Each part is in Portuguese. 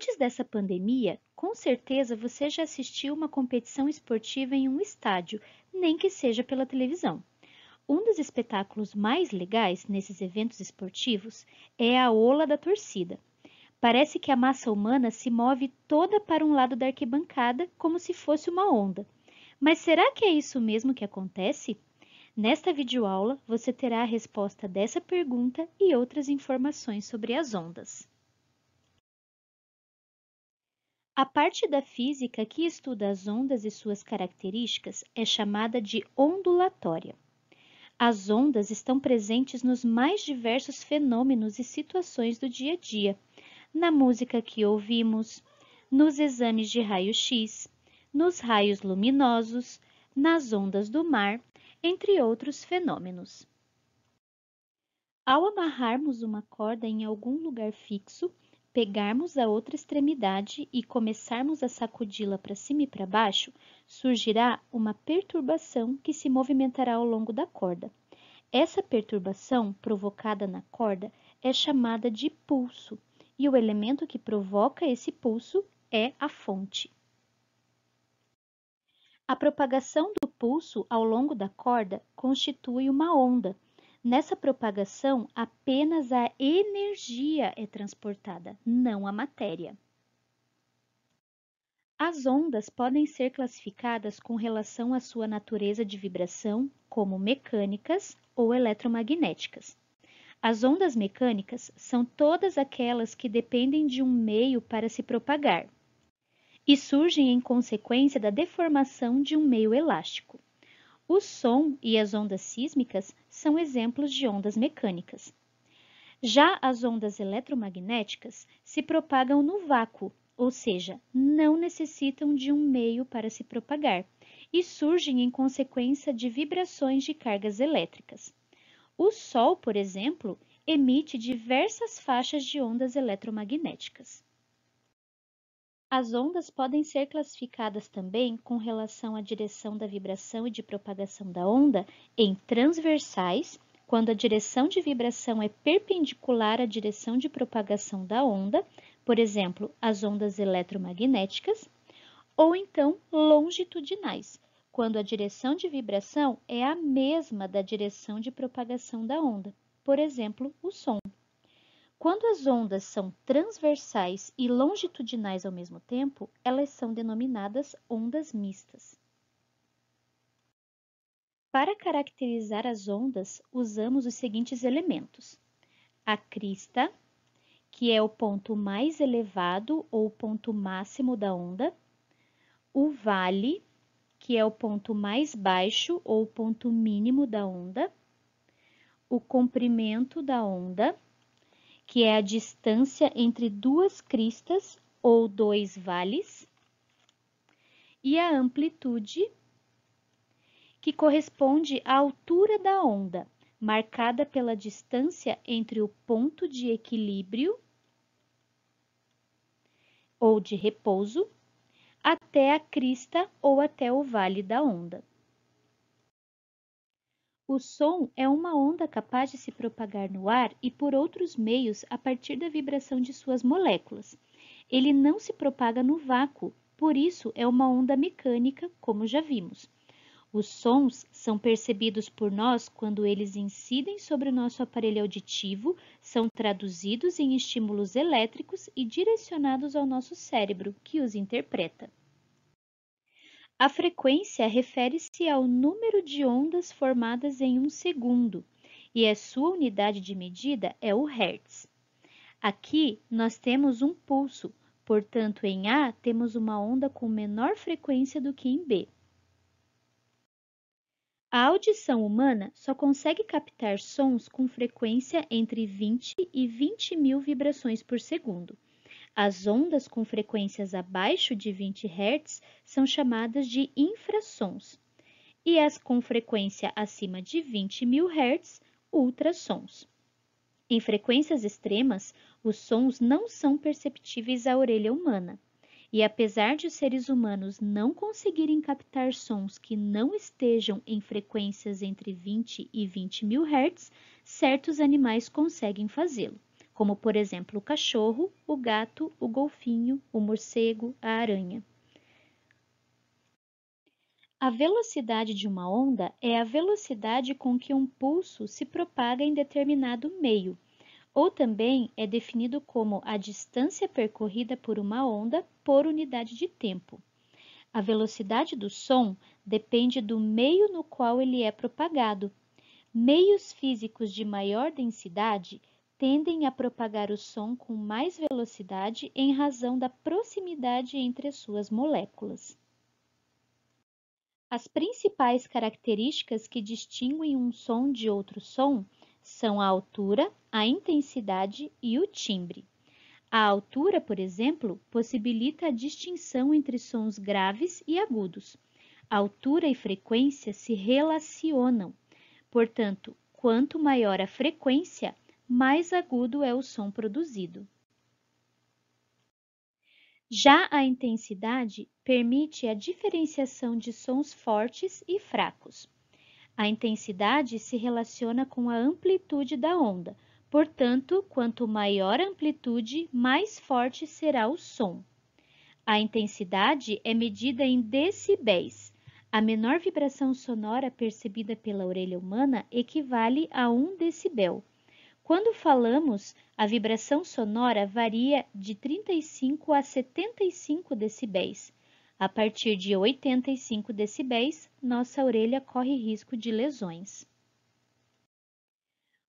Antes dessa pandemia, com certeza você já assistiu uma competição esportiva em um estádio, nem que seja pela televisão. Um dos espetáculos mais legais nesses eventos esportivos é a ola da torcida. Parece que a massa humana se move toda para um lado da arquibancada como se fosse uma onda. Mas será que é isso mesmo que acontece? Nesta videoaula, você terá a resposta dessa pergunta e outras informações sobre as ondas. A parte da física que estuda as ondas e suas características é chamada de ondulatória. As ondas estão presentes nos mais diversos fenômenos e situações do dia a dia, na música que ouvimos, nos exames de raio-x, nos raios luminosos, nas ondas do mar, entre outros fenômenos. Ao amarrarmos uma corda em algum lugar fixo, pegarmos a outra extremidade e começarmos a sacudi-la para cima e para baixo, surgirá uma perturbação que se movimentará ao longo da corda. Essa perturbação provocada na corda é chamada de pulso, e o elemento que provoca esse pulso é a fonte. A propagação do pulso ao longo da corda constitui uma onda Nessa propagação, apenas a energia é transportada, não a matéria. As ondas podem ser classificadas com relação à sua natureza de vibração como mecânicas ou eletromagnéticas. As ondas mecânicas são todas aquelas que dependem de um meio para se propagar e surgem em consequência da deformação de um meio elástico. O som e as ondas sísmicas são exemplos de ondas mecânicas. Já as ondas eletromagnéticas se propagam no vácuo, ou seja, não necessitam de um meio para se propagar e surgem em consequência de vibrações de cargas elétricas. O Sol, por exemplo, emite diversas faixas de ondas eletromagnéticas. As ondas podem ser classificadas também com relação à direção da vibração e de propagação da onda em transversais, quando a direção de vibração é perpendicular à direção de propagação da onda, por exemplo, as ondas eletromagnéticas, ou então longitudinais, quando a direção de vibração é a mesma da direção de propagação da onda, por exemplo, o som. Quando as ondas são transversais e longitudinais ao mesmo tempo, elas são denominadas ondas mistas. Para caracterizar as ondas, usamos os seguintes elementos. A crista, que é o ponto mais elevado ou ponto máximo da onda. O vale, que é o ponto mais baixo ou ponto mínimo da onda. O comprimento da onda que é a distância entre duas cristas ou dois vales, e a amplitude, que corresponde à altura da onda, marcada pela distância entre o ponto de equilíbrio ou de repouso até a crista ou até o vale da onda. O som é uma onda capaz de se propagar no ar e por outros meios a partir da vibração de suas moléculas. Ele não se propaga no vácuo, por isso é uma onda mecânica, como já vimos. Os sons são percebidos por nós quando eles incidem sobre o nosso aparelho auditivo, são traduzidos em estímulos elétricos e direcionados ao nosso cérebro, que os interpreta. A frequência refere-se ao número de ondas formadas em um segundo e a sua unidade de medida é o Hertz. Aqui nós temos um pulso, portanto, em A temos uma onda com menor frequência do que em B. A audição humana só consegue captar sons com frequência entre 20 e 20 mil vibrações por segundo. As ondas com frequências abaixo de 20 Hz são chamadas de infrassons e as com frequência acima de 20.000 Hz, ultrassons. Em frequências extremas, os sons não são perceptíveis à orelha humana. E apesar de os seres humanos não conseguirem captar sons que não estejam em frequências entre 20 e 20 mil Hz, certos animais conseguem fazê-lo como por exemplo o cachorro, o gato, o golfinho, o morcego, a aranha. A velocidade de uma onda é a velocidade com que um pulso se propaga em determinado meio, ou também é definido como a distância percorrida por uma onda por unidade de tempo. A velocidade do som depende do meio no qual ele é propagado. Meios físicos de maior densidade tendem a propagar o som com mais velocidade em razão da proximidade entre suas moléculas. As principais características que distinguem um som de outro som são a altura, a intensidade e o timbre. A altura, por exemplo, possibilita a distinção entre sons graves e agudos. Altura e frequência se relacionam. Portanto, quanto maior a frequência, mais agudo é o som produzido. Já a intensidade permite a diferenciação de sons fortes e fracos. A intensidade se relaciona com a amplitude da onda, portanto, quanto maior a amplitude, mais forte será o som. A intensidade é medida em decibéis. A menor vibração sonora percebida pela orelha humana equivale a 1 decibel. Quando falamos, a vibração sonora varia de 35 a 75 decibéis. A partir de 85 decibéis, nossa orelha corre risco de lesões.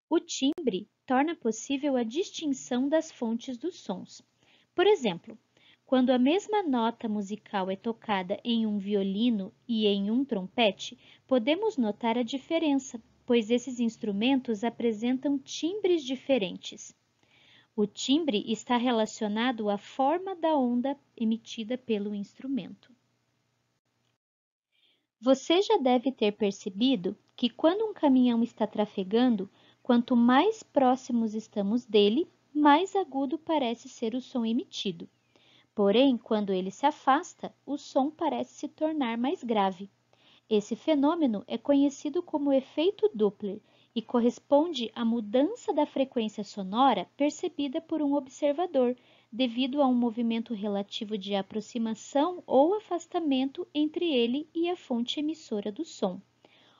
O timbre torna possível a distinção das fontes dos sons. Por exemplo, quando a mesma nota musical é tocada em um violino e em um trompete, podemos notar a diferença pois esses instrumentos apresentam timbres diferentes. O timbre está relacionado à forma da onda emitida pelo instrumento. Você já deve ter percebido que quando um caminhão está trafegando, quanto mais próximos estamos dele, mais agudo parece ser o som emitido. Porém, quando ele se afasta, o som parece se tornar mais grave. Esse fenômeno é conhecido como efeito Doppler e corresponde à mudança da frequência sonora percebida por um observador devido a um movimento relativo de aproximação ou afastamento entre ele e a fonte emissora do som.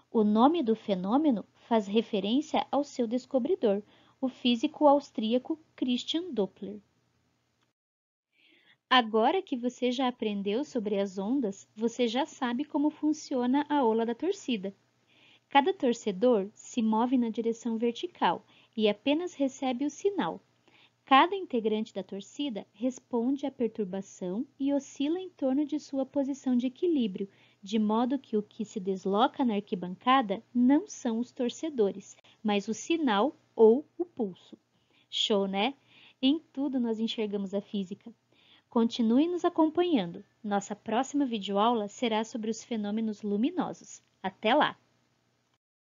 O nome do fenômeno faz referência ao seu descobridor, o físico austríaco Christian Doppler. Agora que você já aprendeu sobre as ondas, você já sabe como funciona a ola da torcida. Cada torcedor se move na direção vertical e apenas recebe o sinal. Cada integrante da torcida responde à perturbação e oscila em torno de sua posição de equilíbrio, de modo que o que se desloca na arquibancada não são os torcedores, mas o sinal ou o pulso. Show, né? Em tudo nós enxergamos a física. Continue nos acompanhando. Nossa próxima videoaula será sobre os fenômenos luminosos. Até lá!